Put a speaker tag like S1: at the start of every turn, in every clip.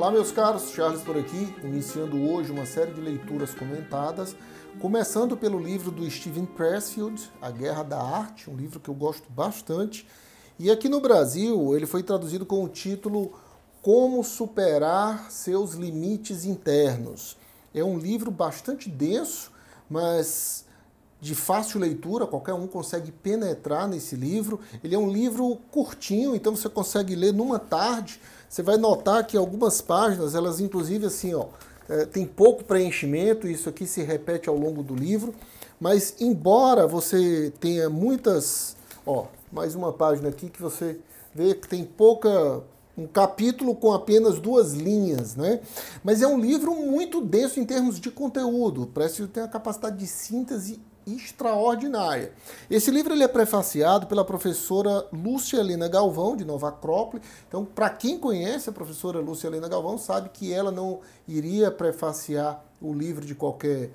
S1: Olá, meus caros, Charles por aqui, iniciando hoje uma série de leituras comentadas, começando pelo livro do Steven Pressfield, A Guerra da Arte, um livro que eu gosto bastante. E aqui no Brasil, ele foi traduzido com o título Como Superar Seus Limites Internos. É um livro bastante denso, mas de fácil leitura, qualquer um consegue penetrar nesse livro. Ele é um livro curtinho, então você consegue ler numa tarde. Você vai notar que algumas páginas, elas inclusive assim, ó, é, tem pouco preenchimento, isso aqui se repete ao longo do livro, mas embora você tenha muitas, ó, mais uma página aqui que você vê que tem pouca um capítulo com apenas duas linhas, né? Mas é um livro muito denso em termos de conteúdo. Parece que tem uma capacidade de síntese extraordinária. Esse livro ele é prefaciado pela professora Lúcia Helena Galvão, de Nova Acrópole. Então, para quem conhece a professora Lúcia Helena Galvão, sabe que ela não iria prefaciar o livro de qualquer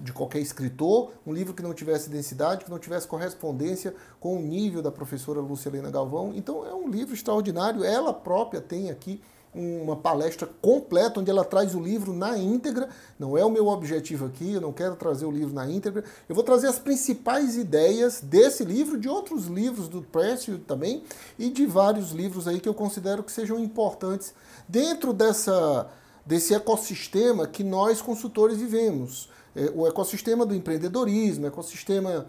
S1: de qualquer escritor, um livro que não tivesse densidade, que não tivesse correspondência com o nível da professora Lúcia Helena Galvão. Então é um livro extraordinário, ela própria tem aqui uma palestra completa onde ela traz o livro na íntegra. Não é o meu objetivo aqui, eu não quero trazer o livro na íntegra. Eu vou trazer as principais ideias desse livro, de outros livros do Précio também e de vários livros aí que eu considero que sejam importantes dentro dessa desse ecossistema que nós consultores vivemos. É, o ecossistema do empreendedorismo, ecossistema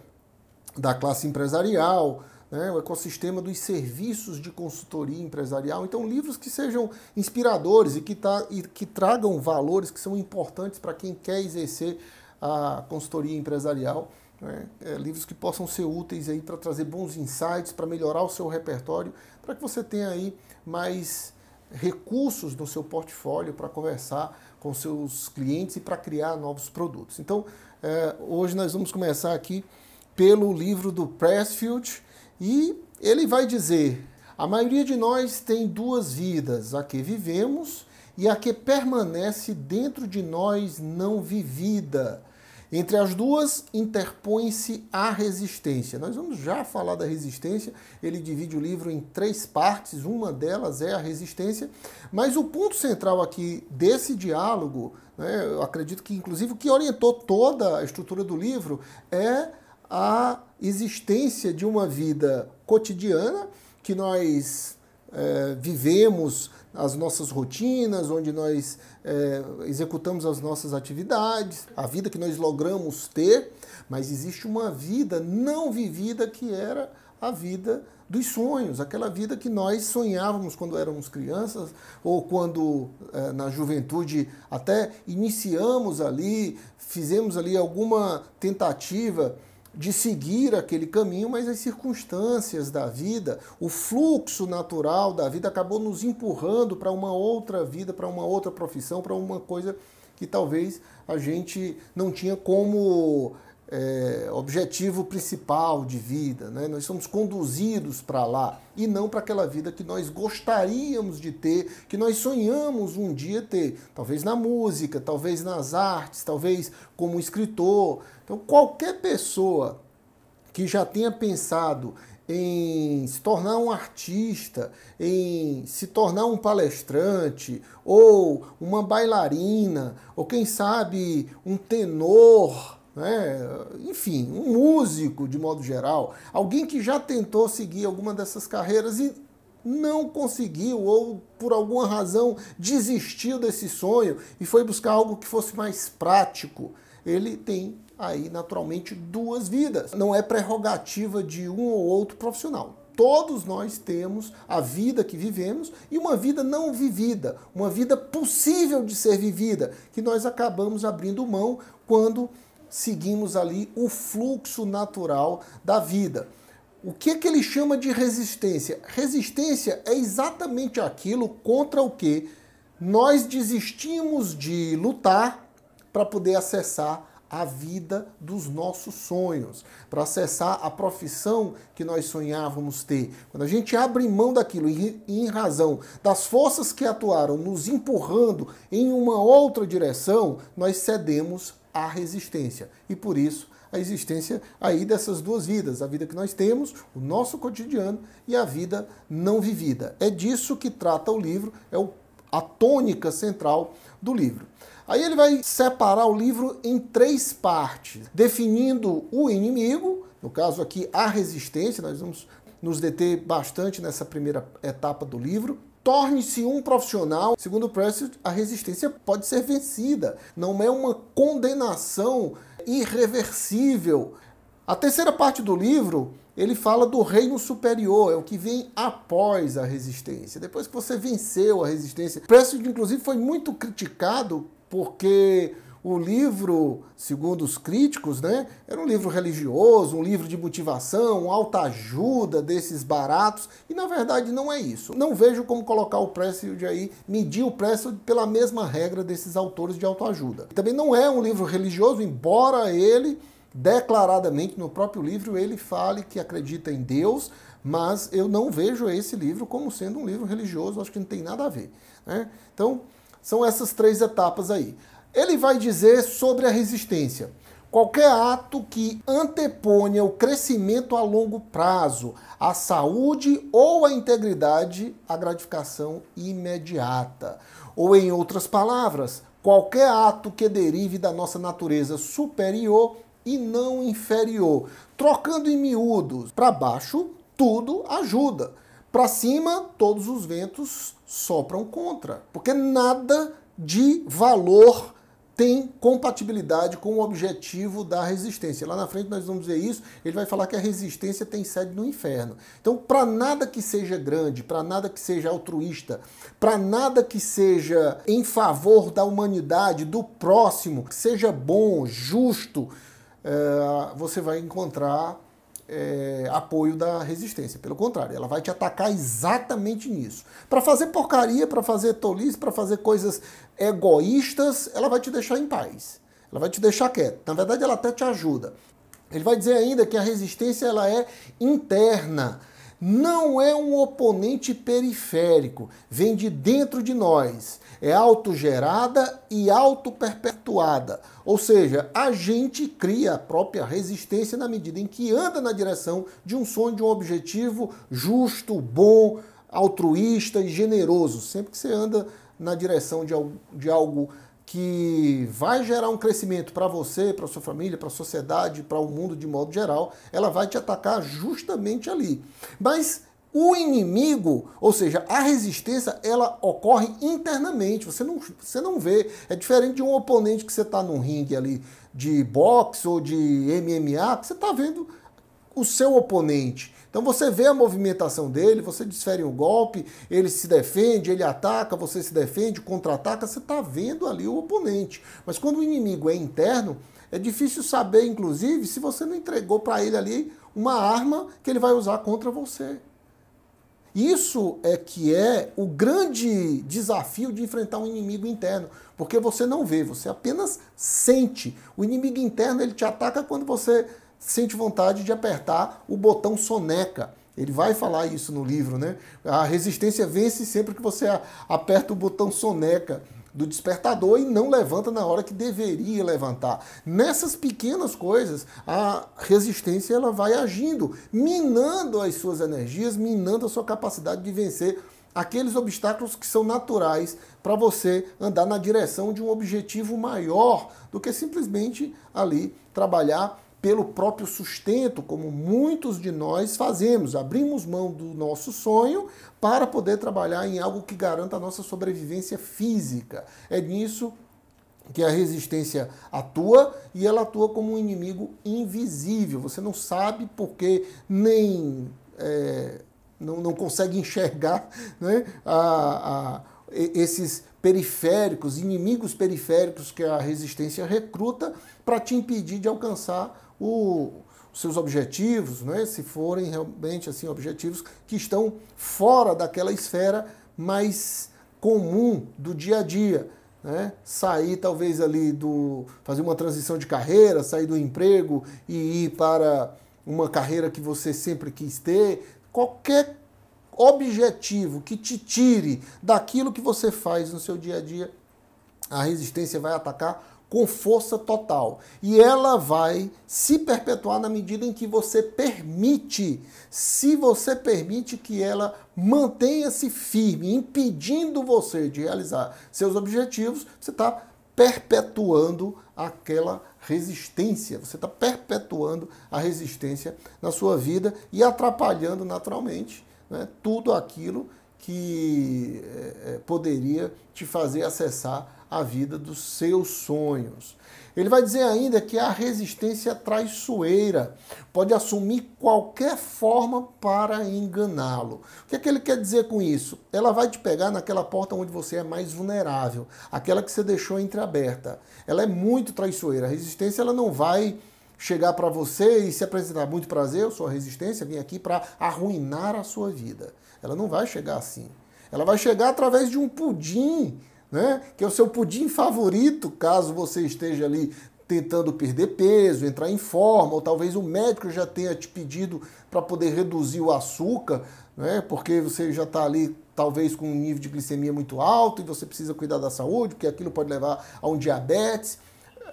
S1: da classe empresarial, né, o ecossistema dos serviços de consultoria empresarial. Então, livros que sejam inspiradores e que, tá, e que tragam valores que são importantes para quem quer exercer a consultoria empresarial. Né? É, livros que possam ser úteis aí para trazer bons insights, para melhorar o seu repertório, para que você tenha aí mais recursos no seu portfólio para conversar com seus clientes e para criar novos produtos. Então, é, hoje nós vamos começar aqui pelo livro do Pressfield, e ele vai dizer: a maioria de nós tem duas vidas, a que vivemos e a que permanece dentro de nós não vivida. Entre as duas interpõe-se a resistência. Nós vamos já falar da resistência. Ele divide o livro em três partes, uma delas é a resistência. Mas o ponto central aqui desse diálogo, né, eu acredito que inclusive o que orientou toda a estrutura do livro é a existência de uma vida cotidiana que nós é, vivemos as nossas rotinas, onde nós é, executamos as nossas atividades, a vida que nós logramos ter, mas existe uma vida não vivida que era a vida dos sonhos, aquela vida que nós sonhávamos quando éramos crianças ou quando é, na juventude até iniciamos ali, fizemos ali alguma tentativa de seguir aquele caminho, mas as circunstâncias da vida, o fluxo natural da vida acabou nos empurrando para uma outra vida, para uma outra profissão, para uma coisa que talvez a gente não tinha como é, objetivo principal de vida, né? nós somos conduzidos para lá e não para aquela vida que nós gostaríamos de ter, que nós sonhamos um dia ter, talvez na música, talvez nas artes, talvez como escritor. Então, qualquer pessoa que já tenha pensado em se tornar um artista, em se tornar um palestrante, ou uma bailarina, ou quem sabe um tenor né? enfim, um músico de modo geral, alguém que já tentou seguir alguma dessas carreiras e não conseguiu ou por alguma razão desistiu desse sonho e foi buscar algo que fosse mais prático, ele tem aí naturalmente duas vidas. Não é prerrogativa de um ou outro profissional. Todos nós temos a vida que vivemos e uma vida não vivida, uma vida possível de ser vivida, que nós acabamos abrindo mão quando seguimos ali o fluxo natural da vida. O que, é que ele chama de resistência? Resistência é exatamente aquilo contra o que nós desistimos de lutar para poder acessar a vida dos nossos sonhos, para acessar a profissão que nós sonhávamos ter. Quando a gente abre mão daquilo e em razão das forças que atuaram nos empurrando em uma outra direção, nós cedemos a resistência. E por isso a existência aí dessas duas vidas, a vida que nós temos, o nosso cotidiano e a vida não vivida. É disso que trata o livro, é a tônica central do livro. Aí ele vai separar o livro em três partes, definindo o inimigo, no caso aqui a resistência, nós vamos nos deter bastante nessa primeira etapa do livro, Torne-se um profissional. Segundo Preston, a resistência pode ser vencida, não é uma condenação irreversível. A terceira parte do livro, ele fala do reino superior, é o que vem após a resistência, depois que você venceu a resistência. Preston, inclusive, foi muito criticado porque o livro, segundo os críticos, né, era um livro religioso, um livro de motivação, alta ajuda desses baratos, e na verdade não é isso. Não vejo como colocar o Pressfield aí, medir o Pressfield pela mesma regra desses autores de autoajuda. Também não é um livro religioso, embora ele declaradamente no próprio livro ele fale que acredita em Deus, mas eu não vejo esse livro como sendo um livro religioso, acho que não tem nada a ver. Né? Então, são essas três etapas aí. Ele vai dizer sobre a resistência. Qualquer ato que anteponha o crescimento a longo prazo, a saúde ou a integridade, a gratificação imediata. Ou, em outras palavras, qualquer ato que derive da nossa natureza superior e não inferior. Trocando em miúdos, para baixo, tudo ajuda. Para cima, todos os ventos sopram contra, porque nada de valor tem compatibilidade com o objetivo da resistência. Lá na frente nós vamos ver isso, ele vai falar que a resistência tem sede no inferno. Então, para nada que seja grande, para nada que seja altruísta, para nada que seja em favor da humanidade, do próximo, que seja bom, justo, eh, você vai encontrar é, apoio da resistência. Pelo contrário, ela vai te atacar exatamente nisso. Para fazer porcaria, para fazer tolice, para fazer coisas egoístas, ela vai te deixar em paz. Ela vai te deixar quieto. Na verdade, ela até te ajuda. Ele vai dizer ainda que a resistência ela é interna não é um oponente periférico, vem de dentro de nós, é autogerada e autoperpetuada, ou seja, a gente cria a própria resistência na medida em que anda na direção de um sonho, de um objetivo justo, bom, altruísta e generoso, sempre que você anda na direção de algo, de algo que vai gerar um crescimento para você, para sua família, para a sociedade, para o mundo de modo geral, ela vai te atacar justamente ali. Mas o inimigo, ou seja, a resistência, ela ocorre internamente, você não, você não vê. É diferente de um oponente que você está num ringue ali de boxe ou de MMA, que você está vendo o seu oponente. Então você vê a movimentação dele, você desfere o um golpe, ele se defende, ele ataca, você se defende, contra-ataca, você está vendo ali o oponente. Mas quando o inimigo é interno, é difícil saber, inclusive, se você não entregou para ele ali uma arma que ele vai usar contra você. Isso é que é o grande desafio de enfrentar um inimigo interno, porque você não vê, você apenas sente. O inimigo interno ele te ataca quando você sente vontade de apertar o botão soneca. Ele vai falar isso no livro, né? A resistência vence sempre que você aperta o botão soneca do despertador e não levanta na hora que deveria levantar. Nessas pequenas coisas, a resistência ela vai agindo, minando as suas energias, minando a sua capacidade de vencer aqueles obstáculos que são naturais para você andar na direção de um objetivo maior do que simplesmente ali trabalhar pelo próprio sustento, como muitos de nós fazemos. Abrimos mão do nosso sonho para poder trabalhar em algo que garanta a nossa sobrevivência física. É nisso que a resistência atua e ela atua como um inimigo invisível. Você não sabe porque nem. É, não, não consegue enxergar né, a, a esses periféricos, inimigos periféricos que a resistência recruta para te impedir de alcançar o, os seus objetivos, né, se forem realmente assim objetivos que estão fora daquela esfera mais comum do dia a dia. Né? Sair talvez ali do. fazer uma transição de carreira, sair do emprego e ir para uma carreira que você sempre quis ter. Qualquer objetivo que te tire daquilo que você faz no seu dia a dia, a resistência vai atacar com força total. E ela vai se perpetuar na medida em que você permite, se você permite que ela mantenha-se firme, impedindo você de realizar seus objetivos, você está perpetuando aquela resistência, você está perpetuando a resistência na sua vida e atrapalhando naturalmente né, tudo aquilo que é, é, poderia te fazer acessar a vida dos seus sonhos. Ele vai dizer ainda que a resistência é traiçoeira pode assumir qualquer forma para enganá-lo. O que é que ele quer dizer com isso? Ela vai te pegar naquela porta onde você é mais vulnerável, aquela que você deixou entreaberta. Ela é muito traiçoeira. A resistência ela não vai chegar para você e se apresentar. Muito prazer, eu sou a Resistência, vim aqui para arruinar a sua vida. Ela não vai chegar assim. Ela vai chegar através de um pudim, né? que é o seu pudim favorito, caso você esteja ali tentando perder peso, entrar em forma, ou talvez o médico já tenha te pedido para poder reduzir o açúcar, né? porque você já está ali talvez com um nível de glicemia muito alto e você precisa cuidar da saúde, porque aquilo pode levar a um diabetes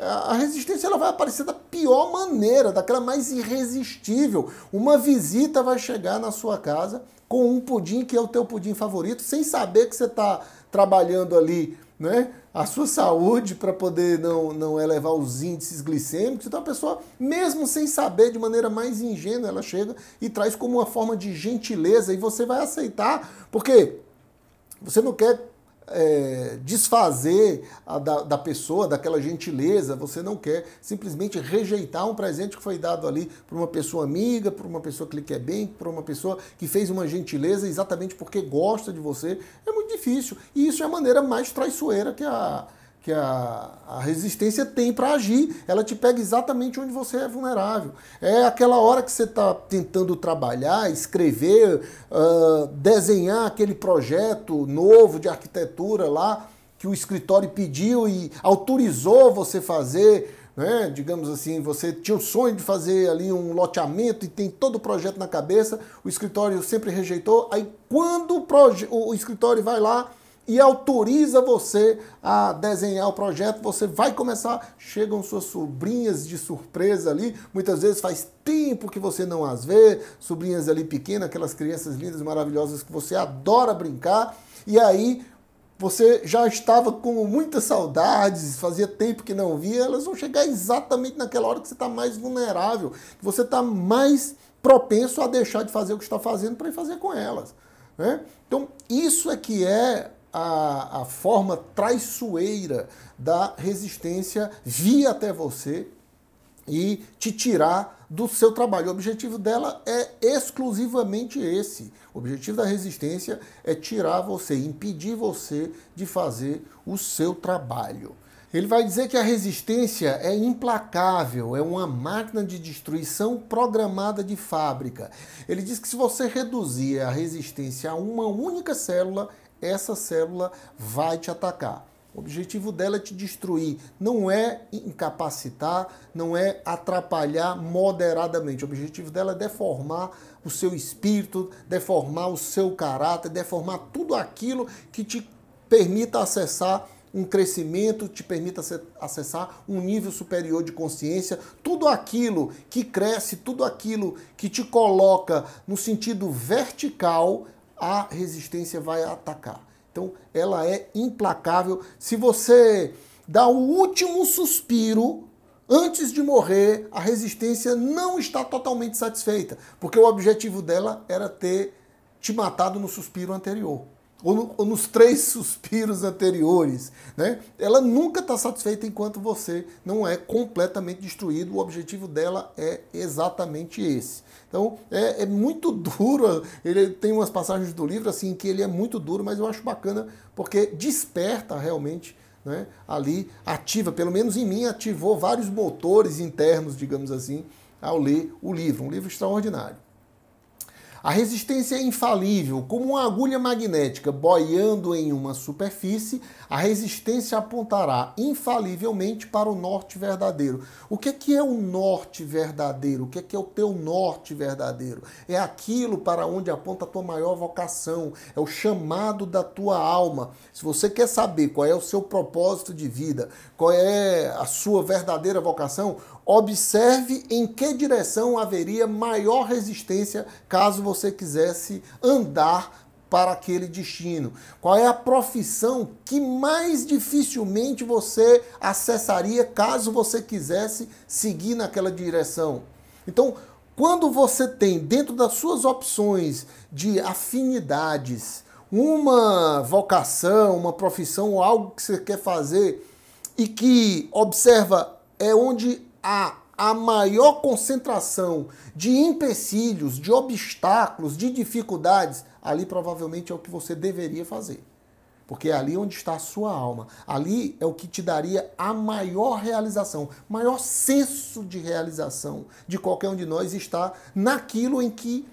S1: a resistência ela vai aparecer da pior maneira, daquela mais irresistível. Uma visita vai chegar na sua casa com um pudim que é o teu pudim favorito, sem saber que você está trabalhando ali né, a sua saúde para poder não, não elevar os índices glicêmicos. Então a pessoa, mesmo sem saber, de maneira mais ingênua, ela chega e traz como uma forma de gentileza e você vai aceitar, porque você não quer é, desfazer da, da pessoa, daquela gentileza, você não quer simplesmente rejeitar um presente que foi dado ali por uma pessoa amiga, por uma pessoa que lhe quer bem, por uma pessoa que fez uma gentileza exatamente porque gosta de você. É muito difícil. E isso é a maneira mais traiçoeira que a que a, a resistência tem para agir, ela te pega exatamente onde você é vulnerável. É aquela hora que você está tentando trabalhar, escrever, uh, desenhar aquele projeto novo de arquitetura lá que o escritório pediu e autorizou você fazer. Né? Digamos assim, você tinha o sonho de fazer ali um loteamento e tem todo o projeto na cabeça, o escritório sempre rejeitou. Aí, quando o, o escritório vai lá e autoriza você a desenhar o projeto, você vai começar, chegam suas sobrinhas de surpresa ali, muitas vezes faz tempo que você não as vê, sobrinhas ali pequenas, aquelas crianças lindas, maravilhosas que você adora brincar, e aí você já estava com muitas saudades, fazia tempo que não via, elas vão chegar exatamente naquela hora que você está mais vulnerável, que você está mais propenso a deixar de fazer o que está fazendo para ir fazer com elas. Né? Então, isso é que é a, a forma traiçoeira da resistência vir até você e te tirar do seu trabalho. O objetivo dela é exclusivamente esse. O objetivo da resistência é tirar você, impedir você de fazer o seu trabalho. Ele vai dizer que a resistência é implacável, é uma máquina de destruição programada de fábrica. Ele diz que se você reduzir a resistência a uma única célula, essa célula vai te atacar. O objetivo dela é te destruir, não é incapacitar, não é atrapalhar moderadamente. O objetivo dela é deformar o seu espírito, deformar o seu caráter, deformar tudo aquilo que te permita acessar um crescimento, te permita acessar um nível superior de consciência. Tudo aquilo que cresce, tudo aquilo que te coloca no sentido vertical a resistência vai atacar. Então, ela é implacável. Se você dá o último suspiro antes de morrer, a resistência não está totalmente satisfeita, porque o objetivo dela era ter te matado no suspiro anterior ou, no, ou, nos três suspiros anteriores, né? Ela nunca está satisfeita enquanto você não é completamente destruído. O objetivo dela é exatamente esse. Então é, é muito duro. Ele tem umas passagens do livro assim que ele é muito duro, mas eu acho bacana porque desperta realmente né, ali ativa, pelo menos em mim, ativou vários motores internos, digamos assim, ao ler o livro. Um livro extraordinário. A resistência é infalível, como uma agulha magnética boiando em uma superfície, a resistência apontará infalivelmente para o norte verdadeiro. O que é que é o norte verdadeiro? O que é que é o teu norte verdadeiro? É aquilo para onde aponta a tua maior vocação, é o chamado da tua alma. Se você quer saber qual é o seu propósito de vida, qual é a sua verdadeira vocação, Observe em que direção haveria maior resistência caso você quisesse andar para aquele destino? Qual é a profissão que mais dificilmente você acessaria caso você quisesse seguir naquela direção? Então, quando você tem dentro das suas opções de afinidades uma vocação, uma profissão, algo que você quer fazer e que observa é onde a, a maior concentração de empecilhos, de obstáculos, de dificuldades, ali provavelmente é o que você deveria fazer. Porque é ali onde está a sua alma. Ali é o que te daria a maior realização, maior senso de realização de qualquer um de nós está naquilo em que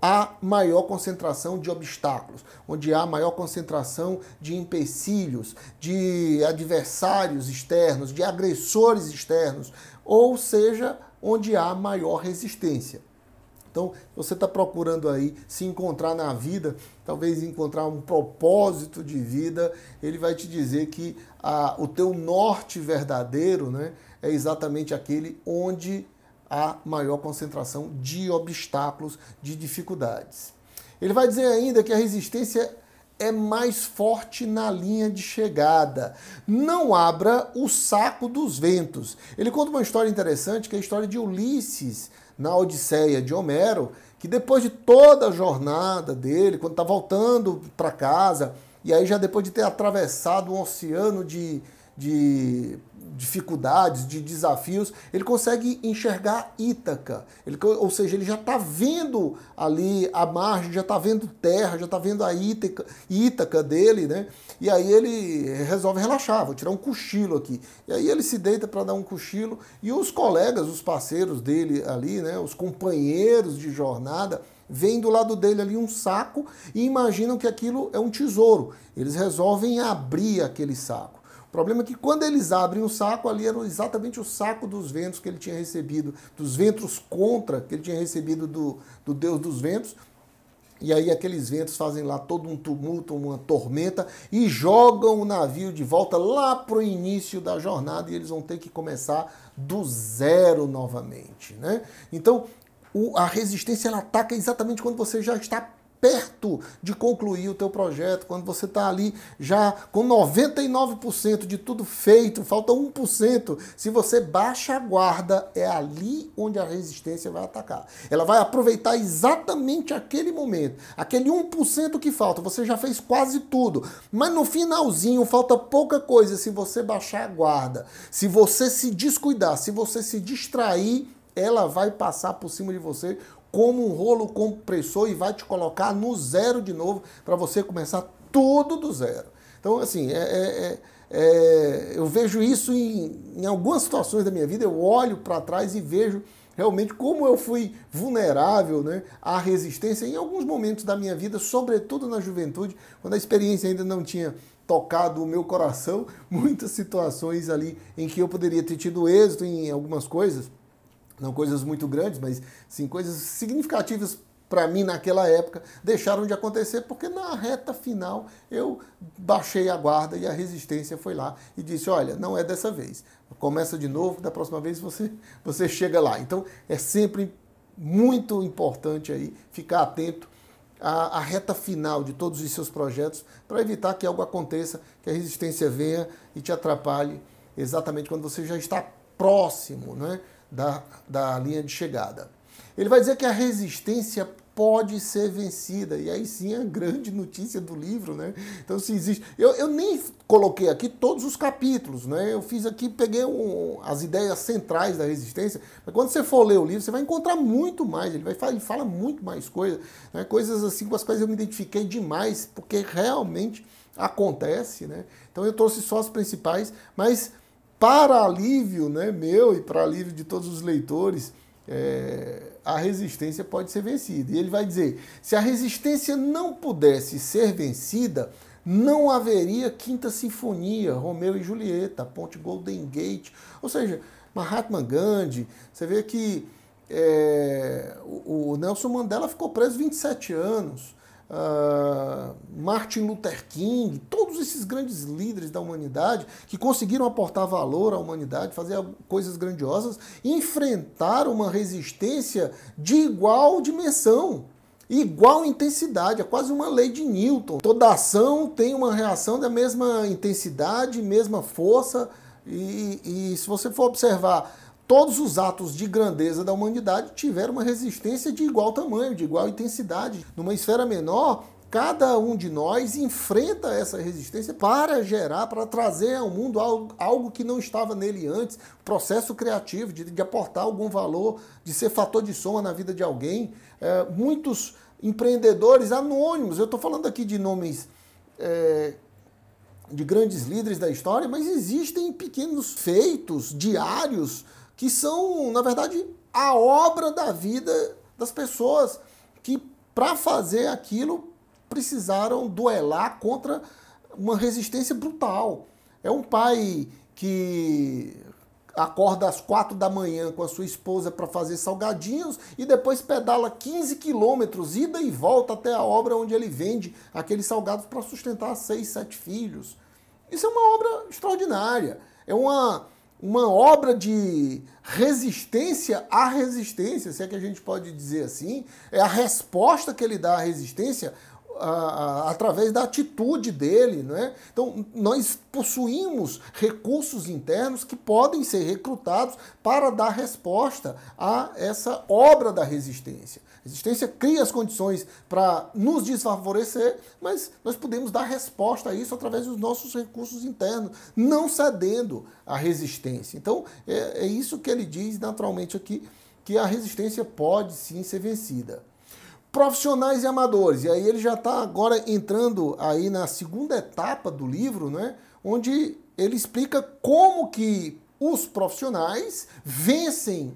S1: há maior concentração de obstáculos, onde há maior concentração de empecilhos, de adversários externos, de agressores externos, ou seja, onde há maior resistência. Então, você está procurando aí se encontrar na vida, talvez encontrar um propósito de vida, ele vai te dizer que a, ah, o teu norte verdadeiro né, é exatamente aquele onde há maior concentração de obstáculos, de dificuldades. Ele vai dizer ainda que a resistência é mais forte na linha de chegada. Não abra o saco dos ventos. Ele conta uma história interessante, que é a história de Ulisses na Odisseia de Homero, que depois de toda a jornada dele, quando está voltando para casa, e aí já depois de ter atravessado um oceano de de dificuldades, de desafios, ele consegue enxergar Ítaca. Ele, ou seja, ele já está vendo ali a margem, já está vendo terra, já está vendo a Ítaca, Ítaca dele, né? E aí ele resolve relaxar, vou tirar um cochilo aqui. E aí ele se deita para dar um cochilo e os colegas, os parceiros dele ali, né? Os companheiros de jornada, Vem do lado dele ali um saco e imaginam que aquilo é um tesouro. Eles resolvem abrir aquele saco problema é que quando eles abrem o saco, ali era exatamente o saco dos ventos que ele tinha recebido, dos ventos contra que ele tinha recebido do, do Deus dos ventos. E aí aqueles ventos fazem lá todo um tumulto, uma tormenta e jogam o navio de volta lá pro início da jornada e eles vão ter que começar do zero novamente, né? Então, o, a resistência ela ataca exatamente quando você já está perto de concluir o teu projeto, quando você está ali já com 99% de tudo feito, falta 1%, se você baixa a guarda, é ali onde a resistência vai atacar. Ela vai aproveitar exatamente aquele momento, aquele 1% que falta, você já fez quase tudo, mas no finalzinho falta pouca coisa se você baixar a guarda, se você se descuidar, se você se distrair, ela vai passar por cima de você como um rolo compressor e vai te colocar no zero de novo para você começar tudo do zero. Então, assim, é, é, é, é, eu vejo isso em, em algumas situações da minha vida, eu olho para trás e vejo realmente como eu fui vulnerável né, à resistência em alguns momentos da minha vida, sobretudo na juventude, quando a experiência ainda não tinha tocado o meu coração, muitas situações ali em que eu poderia ter tido êxito em algumas coisas, não coisas muito grandes, mas sim coisas significativas para mim naquela época, deixaram de acontecer porque na reta final eu baixei a guarda e a resistência foi lá e disse: "Olha, não é dessa vez. Começa de novo, da próxima vez você você chega lá". Então, é sempre muito importante aí ficar atento à, à reta final de todos os seus projetos para evitar que algo aconteça, que a resistência venha e te atrapalhe exatamente quando você já está próximo, né? da, da linha de chegada. Ele vai dizer que a resistência pode ser vencida. E aí sim é a grande notícia do livro, né? Então, se existe. Eu, eu nem coloquei aqui todos os capítulos, né? Eu fiz aqui, peguei um, as ideias centrais da resistência. Mas quando você for ler o livro, você vai encontrar muito mais. Ele, vai, ele fala muito mais coisas, né? coisas assim com as quais eu me identifiquei demais, porque realmente acontece, né? Então, eu trouxe só as principais, mas para alívio né, meu e para alívio de todos os leitores, é, a resistência pode ser vencida. E ele vai dizer: se a resistência não pudesse ser vencida, não haveria Quinta Sinfonia, Romeu e Julieta, Ponte Golden Gate. Ou seja, Mahatma Gandhi. Você vê que é, o, o Nelson Mandela ficou preso 27 anos. Uh, Martin Luther King, todos esses grandes líderes da humanidade que conseguiram aportar valor à humanidade, fazer coisas grandiosas, enfrentaram uma resistência de igual dimensão, igual intensidade, é quase uma lei de Newton. Toda ação tem uma reação da mesma intensidade, mesma força, e, e se você for observar todos os atos de grandeza da humanidade tiveram uma resistência de igual tamanho, de igual intensidade. Numa esfera menor, cada um de nós enfrenta essa resistência para gerar, para trazer ao mundo algo, algo que não estava nele antes, processo criativo, de, de, aportar algum valor, de ser fator de soma na vida de alguém. É, muitos empreendedores anônimos, eu estou falando aqui de nomes. É, de grandes líderes da história, mas existem pequenos feitos diários que são, na verdade, a obra da vida das pessoas que, para fazer aquilo, precisaram duelar contra uma resistência brutal. É um pai que acorda às quatro da manhã com a sua esposa para fazer salgadinhos e depois pedala 15 quilômetros, ida e volta até a obra onde ele vende aqueles salgados para sustentar seis, sete filhos. Isso é uma obra extraordinária. É uma uma obra de resistência à resistência, se é que a gente pode dizer assim, é a resposta que ele dá à resistência a, a, através da atitude dele. Né? Então, nós possuímos recursos internos que podem ser recrutados para dar resposta a essa obra da resistência. A resistência cria as condições para nos desfavorecer, mas nós podemos dar resposta a isso através dos nossos recursos internos, não cedendo à resistência. Então, é, é isso que ele diz naturalmente aqui, que a resistência pode sim ser vencida profissionais e amadores. E aí ele já está agora entrando aí na segunda etapa do livro, né? Onde ele explica como que os profissionais vencem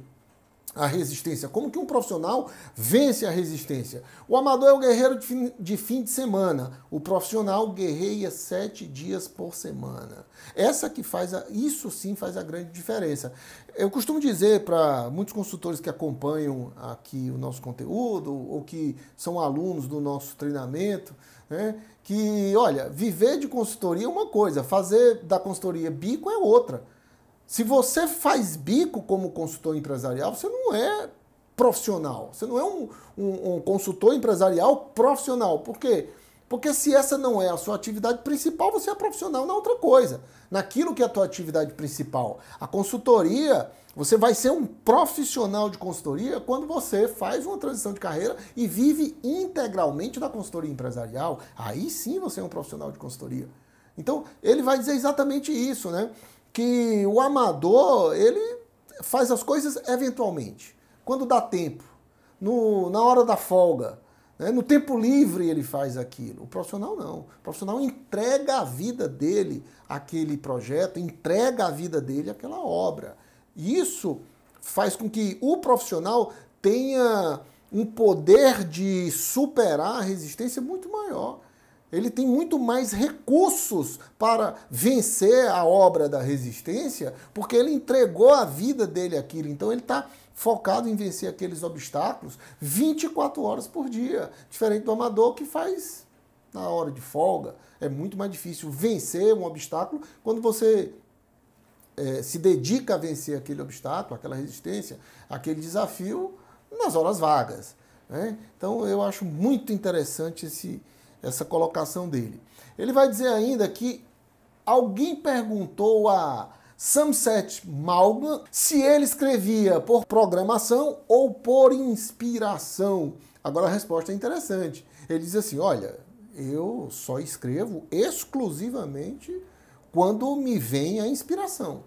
S1: a resistência? Como que um profissional vence a resistência? O amador é o guerreiro de fim, de fim de semana. O profissional guerreia sete dias por semana. Essa que faz a, isso sim faz a grande diferença. Eu costumo dizer para muitos consultores que acompanham aqui o nosso conteúdo ou que são alunos do nosso treinamento, né, que olha, viver de consultoria é uma coisa, fazer da consultoria bico é outra. Se você faz bico como consultor empresarial, você não é profissional. Você não é um, um, um consultor empresarial profissional. Por quê? Porque se essa não é a sua atividade principal, você é profissional na outra coisa, naquilo que é a tua atividade principal. A consultoria, você vai ser um profissional de consultoria quando você faz uma transição de carreira e vive integralmente da consultoria empresarial. Aí sim você é um profissional de consultoria. Então, ele vai dizer exatamente isso, né? que o amador, ele faz as coisas eventualmente, quando dá tempo, no, na hora da folga, né? no tempo livre ele faz aquilo. O profissional não. O profissional entrega a vida dele àquele projeto, entrega a vida dele àquela obra. E isso faz com que o profissional tenha um poder de superar a resistência muito maior ele tem muito mais recursos para vencer a obra da resistência, porque ele entregou a vida dele àquilo. Então ele está focado em vencer aqueles obstáculos 24 horas por dia, diferente do amador que faz na hora de folga. É muito mais difícil vencer um obstáculo quando você é, se dedica a vencer aquele obstáculo, aquela resistência, aquele desafio nas horas vagas. Né? Então eu acho muito interessante esse essa colocação dele. Ele vai dizer ainda que alguém perguntou a Samset Malgan se ele escrevia por programação ou por inspiração. Agora a resposta é interessante. Ele diz assim: olha, eu só escrevo exclusivamente quando me vem a inspiração.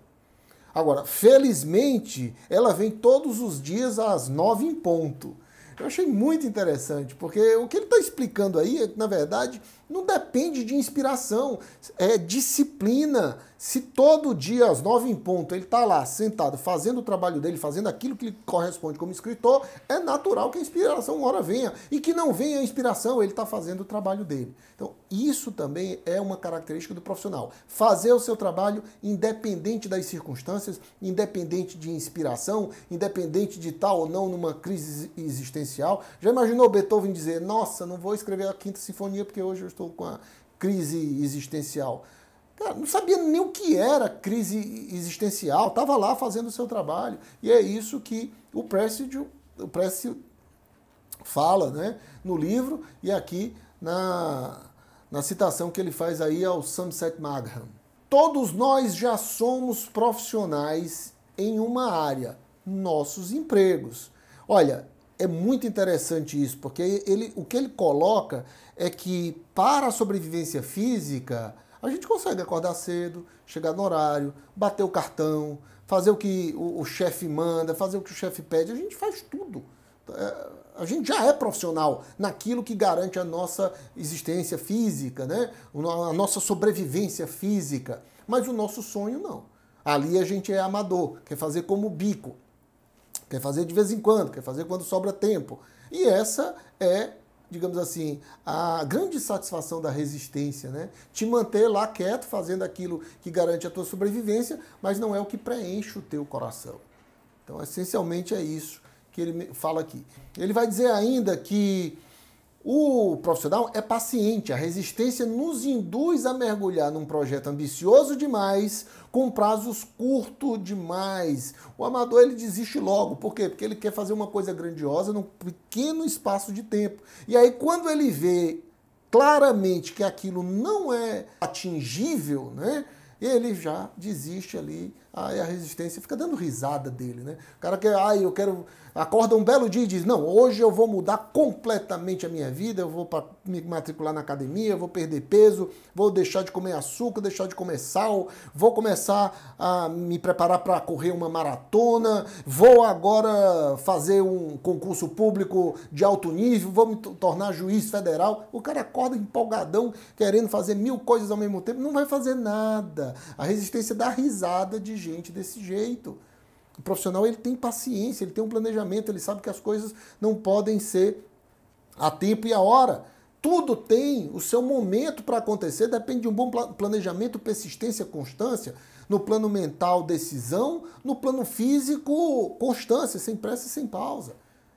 S1: Agora, felizmente, ela vem todos os dias às nove em ponto. Eu achei muito interessante, porque o que ele está explicando aí, na verdade, não depende de inspiração, é disciplina. Se todo dia, às nove em ponto, ele está lá sentado fazendo o trabalho dele, fazendo aquilo que lhe corresponde como escritor, é natural que a inspiração uma hora venha. E que não venha a inspiração, ele está fazendo o trabalho dele. Então, isso também é uma característica do profissional. Fazer o seu trabalho independente das circunstâncias, independente de inspiração, independente de tal ou não numa crise existencial. Já imaginou Beethoven dizer: Nossa, não vou escrever a Quinta Sinfonia porque hoje eu estou com a crise existencial. Cara, não sabia nem o que era crise existencial, estava lá fazendo o seu trabalho. E é isso que o Précio, o Précio fala né, no livro e aqui na, na citação que ele faz aí ao Sunset Magham. Todos nós já somos profissionais em uma área, nossos empregos. Olha, é muito interessante isso, porque ele, o que ele coloca é que para a sobrevivência física, a gente consegue acordar cedo, chegar no horário, bater o cartão, fazer o que o, o chefe manda, fazer o que o chefe pede, a gente faz tudo. É, a gente já é profissional naquilo que garante a nossa existência física, né? a nossa sobrevivência física. Mas o nosso sonho não. Ali a gente é amador, quer fazer como bico quer fazer de vez em quando, quer fazer quando sobra tempo. E essa é, digamos assim, a grande satisfação da resistência, né? Te manter lá quieto, fazendo aquilo que garante a tua sobrevivência, mas não é o que preenche o teu coração. Então, essencialmente é isso que ele fala aqui. Ele vai dizer ainda que o profissional é paciente, a resistência nos induz a mergulhar num projeto ambicioso demais, com prazos curto demais. O amador ele desiste logo, por quê? Porque ele quer fazer uma coisa grandiosa num pequeno espaço de tempo. E aí quando ele vê claramente que aquilo não é atingível, né? ele já desiste ali, aí a resistência fica dando risada dele, né? O cara que, ai, eu quero, acorda um belo dia e diz, não, hoje eu vou mudar completamente a minha vida, eu vou me matricular na academia, vou perder peso, vou deixar de comer açúcar, deixar de comer sal, vou começar a me preparar para correr uma maratona, vou agora fazer um concurso público de alto nível, vou me tornar juiz federal. O cara acorda empolgadão, querendo fazer mil coisas ao mesmo tempo, não vai fazer nada. A resistência dá risada de gente desse jeito. O profissional ele tem paciência, ele tem um planejamento, ele sabe que as coisas não podem ser a tempo e a hora. Tudo tem o seu momento para acontecer, depende de um bom planejamento, persistência, constância. No plano mental, decisão. No plano físico, constância, sem pressa e sem pausa.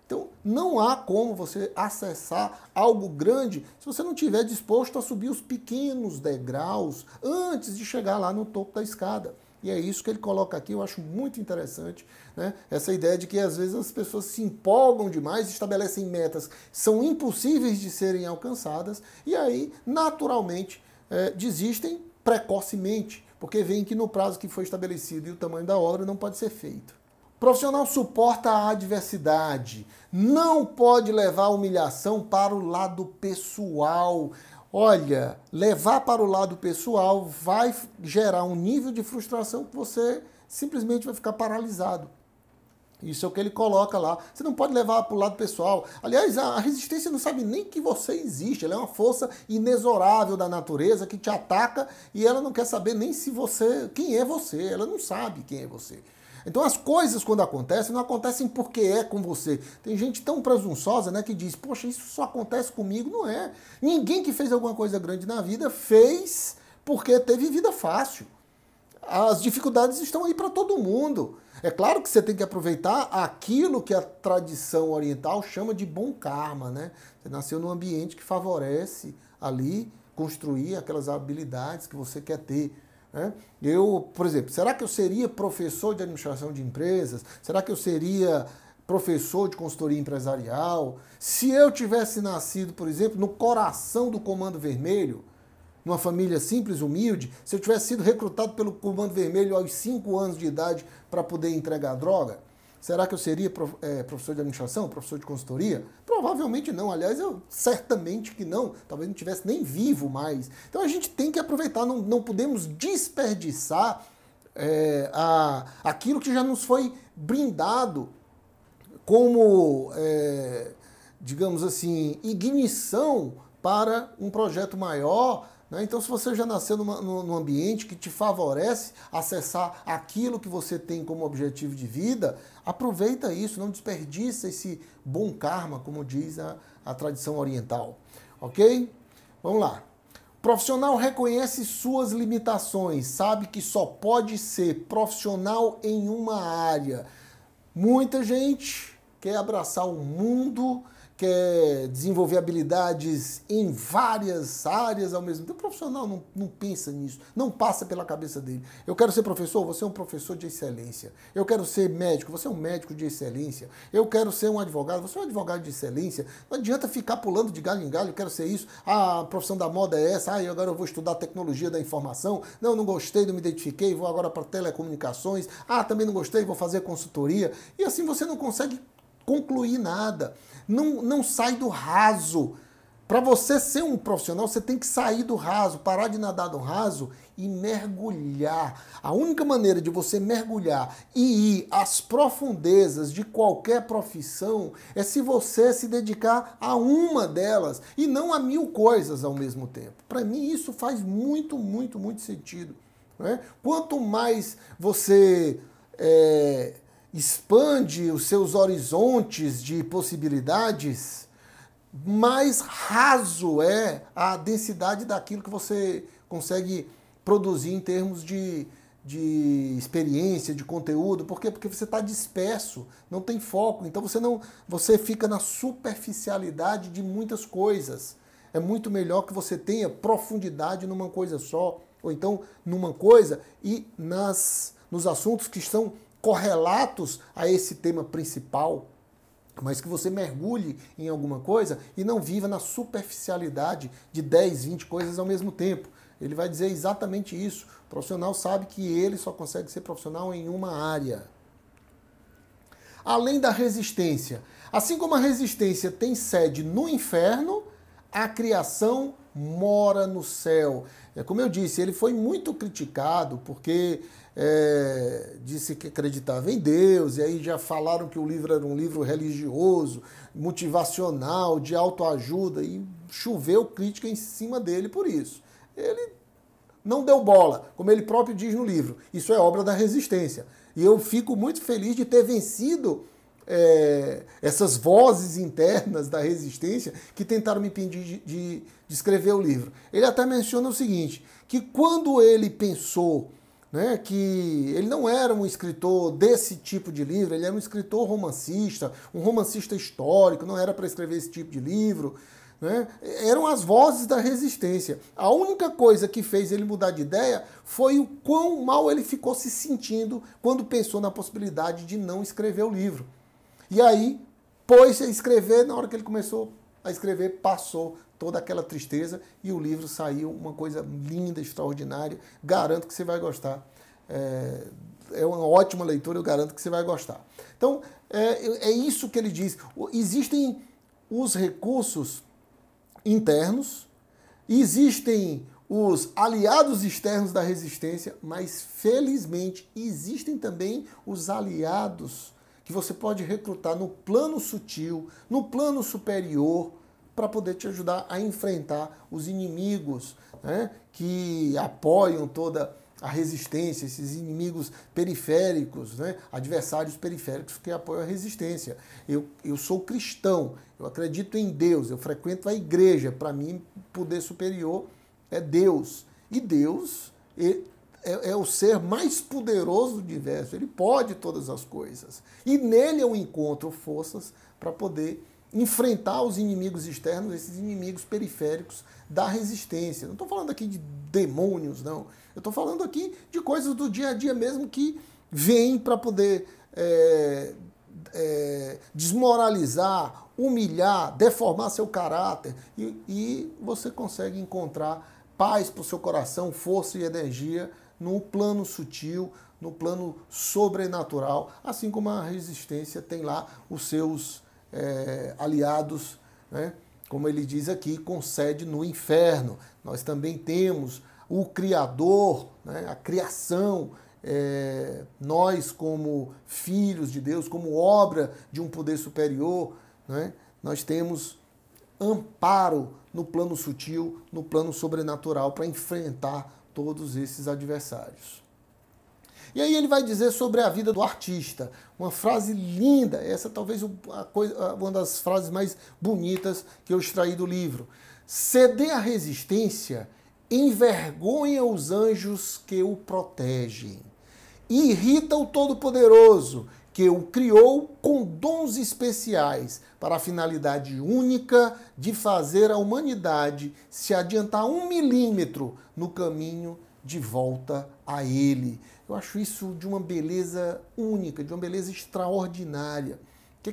S1: Então, não há como você acessar algo grande se você não estiver disposto a subir os pequenos degraus antes de chegar lá no topo da escada. E é isso que ele coloca aqui, eu acho muito interessante, né? Essa ideia de que às vezes as pessoas se empolgam demais, estabelecem metas, são impossíveis de serem alcançadas, e aí, naturalmente, é, desistem precocemente, porque veem que no prazo que foi estabelecido e o tamanho da obra não pode ser feito profissional suporta a adversidade, não pode levar a humilhação para o lado pessoal. Olha, levar para o lado pessoal vai gerar um nível de frustração que você simplesmente vai ficar paralisado. Isso é o que ele coloca lá. Você não pode levar para o lado pessoal. Aliás, a resistência não sabe nem que você existe. Ela é uma força inexorável da natureza que te ataca e ela não quer saber nem se você, quem é você. Ela não sabe quem é você. Então as coisas quando acontecem, não acontecem porque é com você. Tem gente tão presunçosa, né, que diz, poxa, isso só acontece comigo. Não é. Ninguém que fez alguma coisa grande na vida fez porque teve vida fácil. As dificuldades estão aí para todo mundo. É claro que você tem que aproveitar aquilo que a tradição oriental chama de bom karma, né? Você nasceu num ambiente que favorece ali construir aquelas habilidades que você quer ter. Né? Eu, por exemplo, será que eu seria professor de administração de empresas? Será que eu seria professor de consultoria empresarial? Se eu tivesse nascido, por exemplo, no coração do Comando Vermelho, numa família simples, humilde, se eu tivesse sido recrutado pelo Comando Vermelho aos 5 anos de idade para poder entregar droga, Será que eu seria é, professor de administração, professor de consultoria? Provavelmente não. Aliás, eu certamente que não. Talvez não tivesse nem vivo mais. Então a gente tem que aproveitar, não, não podemos desperdiçar é, a, aquilo que já nos foi brindado como, é, digamos assim, ignição para um projeto maior, né? Então, se você já nasceu numa, num ambiente que te favorece acessar aquilo que você tem como objetivo de vida, aproveita isso, não desperdiça esse bom karma, como diz a, a tradição oriental. Ok? Vamos lá. profissional reconhece suas limitações, sabe que só pode ser profissional em uma área. Muita gente quer abraçar o mundo quer desenvolver habilidades em várias áreas ao mesmo tempo. O profissional não, não pensa nisso, não passa pela cabeça dele. Eu quero ser professor, você é um professor de excelência. Eu quero ser médico, você é um médico de excelência. Eu quero ser um advogado, você é um advogado de excelência. Não adianta ficar pulando de galho em galho, eu quero ser isso. Ah, a profissão da moda é essa, ah, agora eu vou estudar tecnologia da informação. Não, não gostei, não me identifiquei, vou agora para telecomunicações. Ah, também não gostei, vou fazer consultoria. E assim você não consegue concluir nada. Não, não sai do raso. Para você ser um profissional, você tem que sair do raso, parar de nadar no raso e mergulhar. A única maneira de você mergulhar e ir às profundezas de qualquer profissão é se você se dedicar a uma delas e não a mil coisas ao mesmo tempo. Para mim, isso faz muito, muito, muito sentido. Né? Quanto mais você. É expande os seus horizontes de possibilidades, mais raso é a densidade daquilo que você consegue produzir em termos de, de experiência, de conteúdo. Por quê? Porque você está disperso, não tem foco. Então você não você fica na superficialidade de muitas coisas. É muito melhor que você tenha profundidade numa coisa só, ou então numa coisa e nas nos assuntos que estão correlatos a esse tema principal, mas que você mergulhe em alguma coisa e não viva na superficialidade de 10, 20 coisas ao mesmo tempo. Ele vai dizer exatamente isso. O profissional sabe que ele só consegue ser profissional em uma área. Além da resistência, assim como a resistência tem sede no inferno, a criação mora no céu. É, como eu disse, ele foi muito criticado porque é, disse que acreditava em Deus, e aí já falaram que o livro era um livro religioso, motivacional, de autoajuda, e choveu crítica em cima dele por isso. Ele não deu bola, como ele próprio diz no livro. Isso é obra da resistência. E eu fico muito feliz de ter vencido é, essas vozes internas da resistência que tentaram me impedir de, de, de, escrever o livro. Ele até menciona o seguinte: que quando ele pensou né, que ele não era um escritor desse tipo de livro, ele era um escritor romancista, um romancista histórico, não era para escrever esse tipo de livro. Né? Eram as vozes da resistência. A única coisa que fez ele mudar de ideia foi o quão mal ele ficou se sentindo quando pensou na possibilidade de não escrever o livro. E aí, pôs-se a escrever, na hora que ele começou a escrever, passou toda aquela tristeza e o livro saiu uma coisa linda, extraordinária. Garanto que você vai gostar. É, é uma ótima leitura, eu garanto que você vai gostar. Então, é, é isso que ele diz. Existem os recursos internos, existem os aliados externos da resistência, mas felizmente existem também os aliados que você pode recrutar no plano sutil, no plano superior, para poder te ajudar a enfrentar os inimigos né, que apoiam toda a resistência, esses inimigos periféricos, né, adversários periféricos que apoiam a resistência. Eu, eu sou cristão, eu acredito em Deus, eu frequento a igreja. Para mim, poder superior é Deus. E Deus é, é, o ser mais poderoso do universo, ele pode todas as coisas. E nele eu encontro forças para poder enfrentar os inimigos externos, esses inimigos periféricos da resistência. Não estou falando aqui de demônios, não. Eu estou falando aqui de coisas do dia a dia mesmo que vêm para poder é, é, desmoralizar, humilhar, deformar seu caráter. E, e você consegue encontrar paz para o seu coração, força e energia no plano sutil, no plano sobrenatural, assim como a resistência tem lá os seus é, aliados, né? como ele diz aqui, com sede no inferno. Nós também temos o Criador, né? a criação, é, nós como filhos de Deus, como obra de um poder superior, né? nós temos amparo no plano sutil, no plano sobrenatural para enfrentar todos esses adversários. E aí ele vai dizer sobre a vida do artista, uma frase linda, essa talvez coisa, uma das frases mais bonitas que eu extraí do livro. Ceder à resistência envergonha os anjos que o protegem, irrita o Todo-Poderoso que o criou com dons especiais para a finalidade única de fazer a humanidade se adiantar um milímetro no caminho de volta a Ele. Eu acho isso de uma beleza única, de uma beleza extraordinária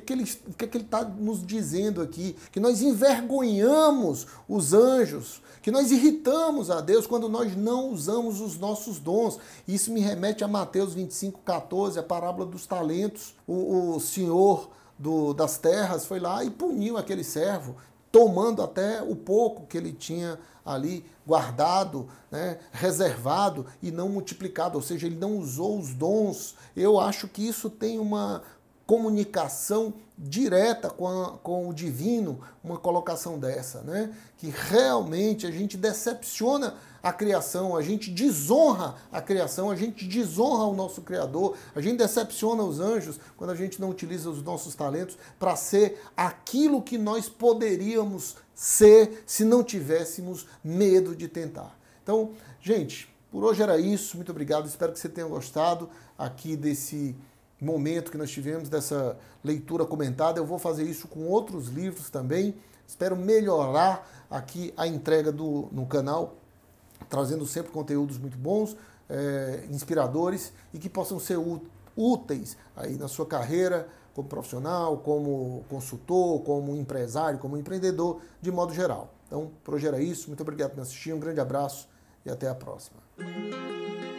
S1: que, que ele que, que está nos dizendo aqui? Que nós envergonhamos os anjos, que nós irritamos a Deus quando nós não usamos os nossos dons. Isso me remete a Mateus 25, 14, a parábola dos talentos. O, o senhor do, das terras foi lá e puniu aquele servo, tomando até o pouco que ele tinha ali guardado, né, reservado e não multiplicado, ou seja, ele não usou os dons. Eu acho que isso tem uma comunicação direta com, a, com o divino, uma colocação dessa, né? Que realmente a gente decepciona a criação, a gente desonra a criação, a gente desonra o nosso Criador, a gente decepciona os anjos quando a gente não utiliza os nossos talentos para ser aquilo que nós poderíamos ser se não tivéssemos medo de tentar. Então, gente, por hoje era isso. Muito obrigado. Espero que você tenha gostado aqui desse momento que nós tivemos dessa leitura comentada. Eu vou fazer isso com outros livros também. Espero melhorar aqui a entrega do, no canal, trazendo sempre conteúdos muito bons, é, inspiradores e que possam ser úteis aí na sua carreira como profissional, como consultor, como empresário, como empreendedor, de modo geral. Então, Progera isso. Muito obrigado por me assistir, um grande abraço e até a próxima.